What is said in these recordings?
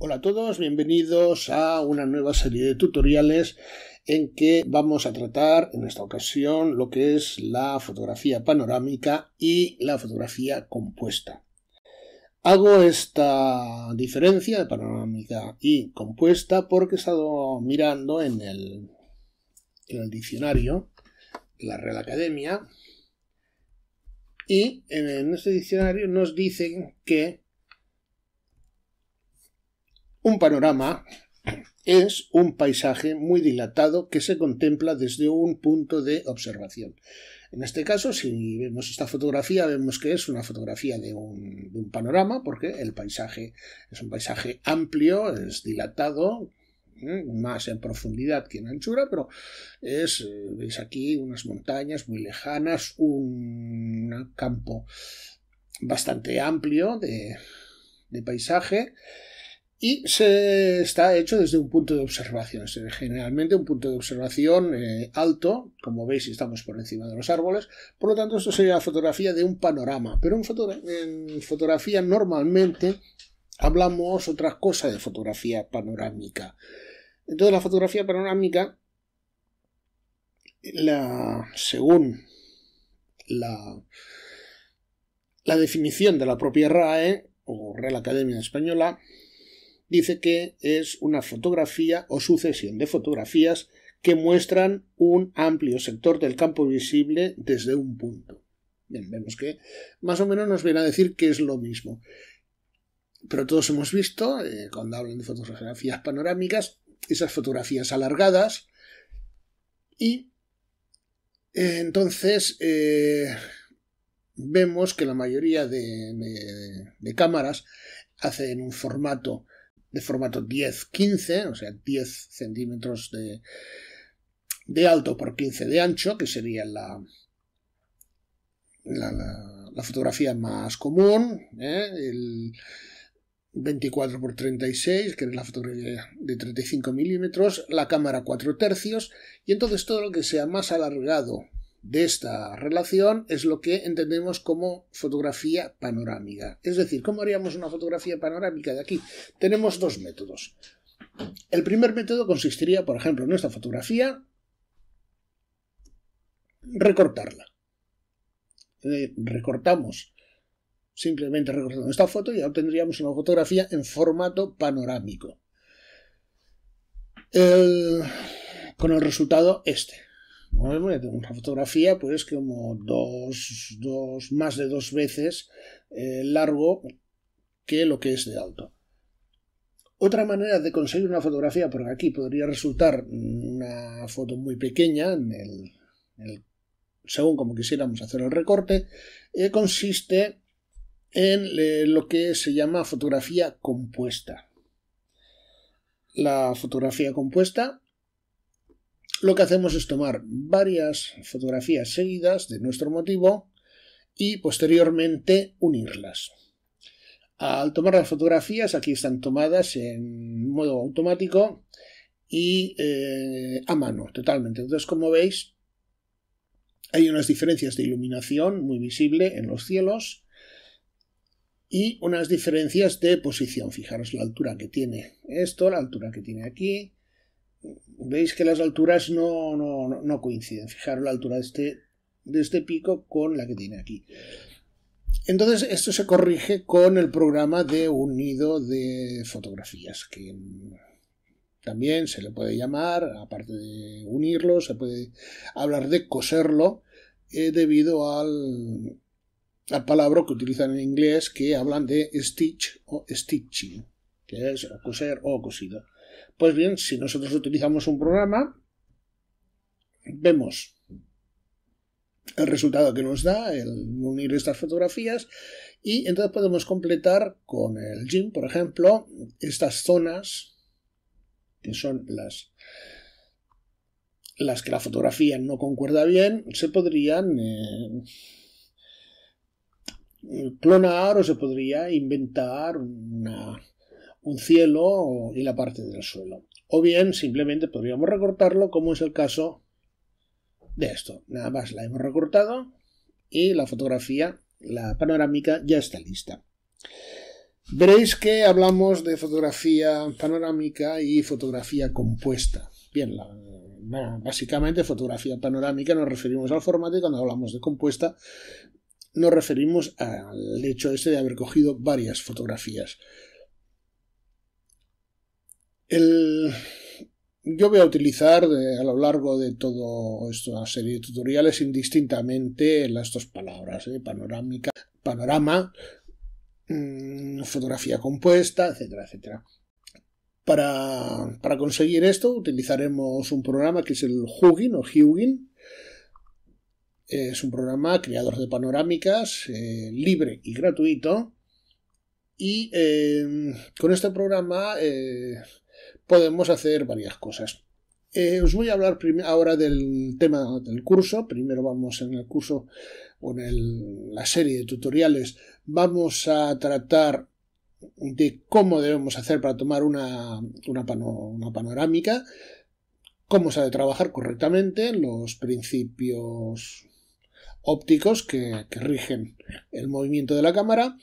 Hola a todos, bienvenidos a una nueva serie de tutoriales en que vamos a tratar en esta ocasión lo que es la fotografía panorámica y la fotografía compuesta. Hago esta diferencia de panorámica y compuesta porque he estado mirando en el, diccionario de la Real Academia y en este diccionario nos dicen que un panorama es un paisaje muy dilatado que se contempla desde un punto de observación. En este caso, si vemos esta fotografía, vemos que es una fotografía de un, panorama, porque el paisaje es un paisaje amplio, es dilatado, ¿eh? más en profundidad que en anchura, pero es, eh, veis aquí, unas montañas muy lejanas, un campo bastante amplio de paisaje y se está hecho desde un punto de observación, generalmente un punto de observación eh, alto, como veis estamos por encima de los árboles, por lo tanto esto sería la fotografía de un panorama, pero en, en fotografía normalmente hablamos otra cosa de fotografía panorámica. Entonces la fotografía panorámica, la, según la, la definición de la propia RAE o Real Academia Española, dice que es una fotografía o sucesión de fotografías que muestran un amplio sector del campo visible desde un punto. Bien, vemos que más o menos nos viene a decir que es lo mismo. Pero todos hemos visto, eh, cuando hablan de fotografías panorámicas, esas fotografías alargadas. Y eh, entonces eh, vemos que la mayoría de, de cámaras hacen un formato de formato 10-15, o sea, 10 centímetros de, de alto por 15 de ancho, que sería la, la, la, fotografía más común, ¿eh? el 24 por 36, que es la fotografía de 35 milímetros, la cámara 4 tercios, y entonces todo lo que sea más alargado de esta relación es lo que entendemos como fotografía panorámica. Es decir, ¿cómo haríamos una fotografía panorámica de aquí? Tenemos dos métodos. El primer método consistiría, por ejemplo, en esta fotografía, recortarla. Eh, recortamos, simplemente recortando esta foto, ya obtendríamos una fotografía en formato panorámico. con el resultado este una fotografía, pues como dos, dos, más de dos veces eh, largo que lo que es de alto. Otra manera de conseguir una fotografía, porque aquí podría resultar una foto muy pequeña, según como quisiéramos hacer el recorte, eh, consiste en eh, lo que se llama fotografía compuesta. La fotografía compuesta lo que hacemos es tomar varias fotografías seguidas de nuestro motivo y posteriormente unirlas. Al tomar las fotografías, aquí están tomadas en modo automático y eh, a mano, totalmente. Entonces, como veis, hay unas diferencias de iluminación muy visible en los cielos y unas diferencias de posición. Fijaros la altura que tiene esto, la altura que tiene aquí, veis que las alturas no, coinciden. Fijaros la altura de este, de este pico con la que tiene aquí. Entonces, esto se corrige con el programa de unido de fotografías, que también se le puede llamar, aparte de unirlo, se puede hablar de coserlo, eh, debido al, palabra que utilizan en inglés que hablan de stitch o stitching, que es coser o cosido. Pues bien, si nosotros utilizamos un programa, vemos el resultado que nos da el unir estas fotografías y entonces podemos completar con el GIMP, por ejemplo, estas zonas que son las las que la fotografía no concuerda bien, se podrían eh, clonar o se podría inventar una, un cielo y la parte del suelo. O bien simplemente podríamos recortarlo como es el caso de esto. Nada más la hemos recortado y la fotografía, la panorámica ya está lista. Veréis que hablamos de fotografía panorámica y fotografía compuesta. Bien, básicamente fotografía panorámica nos referimos al formato y cuando hablamos de compuesta nos referimos al hecho ese de haber cogido varias fotografías yo voy a utilizar eh, a lo largo de toda esta serie de tutoriales indistintamente las dos palabras, eh, panorámica, panorama, mm, fotografía compuesta, etcétera, etcétera. Para, conseguir esto utilizaremos un programa que es el Hugin o Hugin. Es un programa creador de panorámicas, eh, libre y gratuito. Y con este programa podemos hacer varias cosas. Eh, os voy a hablar ahora del tema del curso. Primero vamos en el curso o en la serie de tutoriales. Vamos a tratar de cómo debemos hacer para tomar una, una, panorámica, cómo se ha de trabajar correctamente, los principios ópticos que, rigen el movimiento de la cámara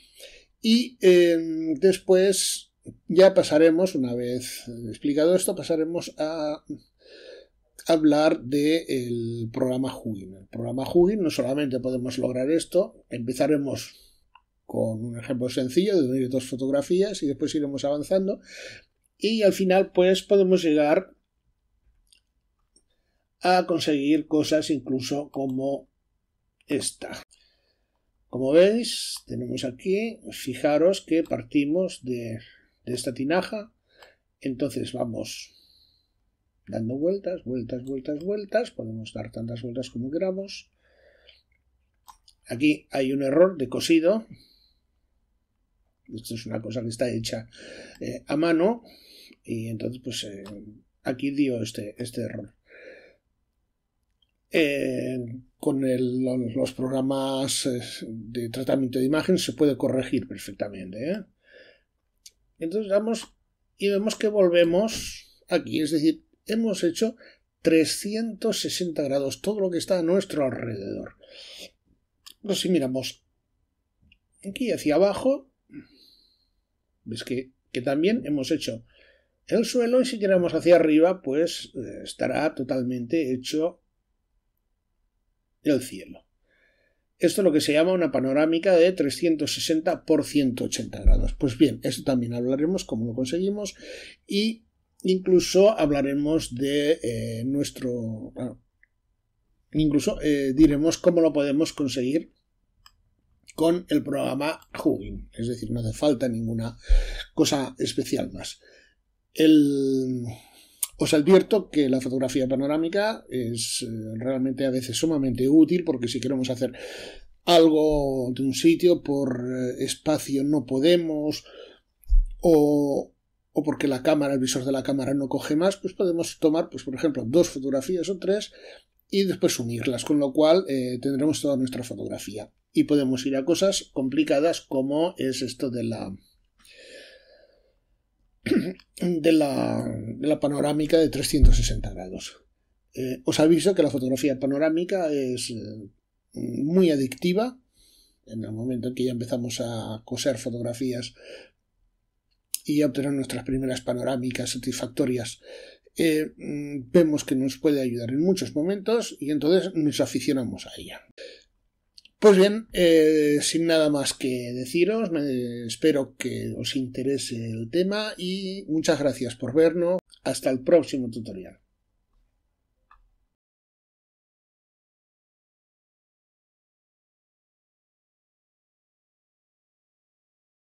y eh, después ya pasaremos, una vez explicado esto, pasaremos a hablar del programa Hugin. El programa Hugin no solamente podemos lograr esto, empezaremos con un ejemplo sencillo de dos fotografías y después iremos avanzando y al final pues podemos llegar a conseguir cosas incluso como esta. Como veis, tenemos aquí, fijaros que partimos de de esta tinaja. Entonces vamos dando vueltas, vueltas, vueltas, vueltas. Podemos dar tantas vueltas como queramos. Aquí hay un error de cosido. Esto es una cosa que está hecha eh, a mano. Y entonces, pues eh, aquí dio este, este error. Eh, con los programas de tratamiento de imagen se puede corregir perfectamente. Entonces vamos y vemos que volvemos aquí, es decir, hemos hecho 360 grados todo lo que está a nuestro alrededor. Pues si miramos aquí hacia abajo, ves que, que también hemos hecho el suelo y si tiramos hacia arriba, pues eh, estará totalmente hecho el cielo. Esto es lo que se llama una panorámica de 360 por 180 grados. Pues bien, esto también hablaremos cómo lo conseguimos y incluso hablaremos de eh, nuestro... incluso eh, diremos cómo lo podemos conseguir con el programa Hugin. Es decir, no hace falta ninguna cosa especial más. El... Os advierto que la fotografía panorámica es eh, realmente a veces sumamente útil porque si queremos hacer algo de un sitio por eh, espacio no podemos o, porque la cámara, el visor de la cámara no coge más, pues podemos tomar, pues por ejemplo, dos fotografías o tres y después unirlas, con lo cual eh, tendremos toda nuestra fotografía. Y podemos ir a cosas complicadas como es esto de la, de la, de la panorámica de 360 grados. Eh, os aviso que la fotografía panorámica es eh, muy adictiva. En el momento en que ya empezamos a coser fotografías y a obtener nuestras primeras panorámicas satisfactorias, eh, mm, vemos que nos puede ayudar en muchos momentos y entonces nos aficionamos a ella. Pues bien, eh, sin nada más que deciros, espero que os interese el tema y muchas gracias por vernos. Hasta el próximo tutorial.